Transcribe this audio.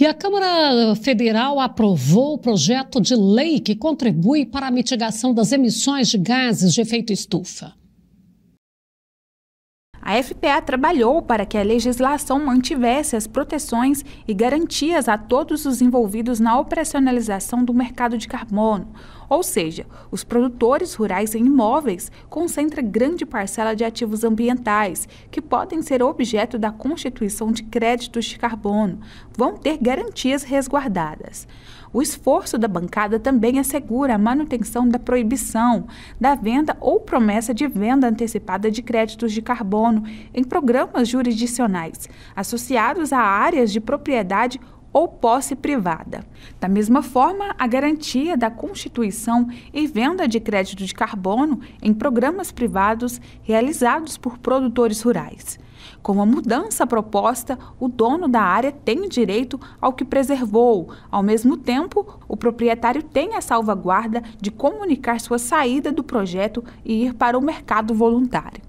E a Câmara Federal aprovou o projeto de lei que contribui para a mitigação das emissões de gases de efeito estufa. A FPA trabalhou para que a legislação mantivesse as proteções e garantias a todos os envolvidos na operacionalização do mercado de carbono. Ou seja, os produtores rurais em imóveis concentram grande parcela de ativos ambientais, que podem ser objeto da constituição de créditos de carbono, vão ter garantias resguardadas. O esforço da bancada também assegura a manutenção da proibição da venda ou promessa de venda antecipada de créditos de carbono em programas jurisdicionais associados a áreas de propriedade ou posse privada. Da mesma forma, a garantia da constituição e venda de crédito de carbono em programas privados realizados por produtores rurais. Com a mudança proposta, o dono da área tem direito ao que preservou. Ao mesmo tempo, o proprietário tem a salvaguarda de comunicar sua saída do projeto e ir para o mercado voluntário.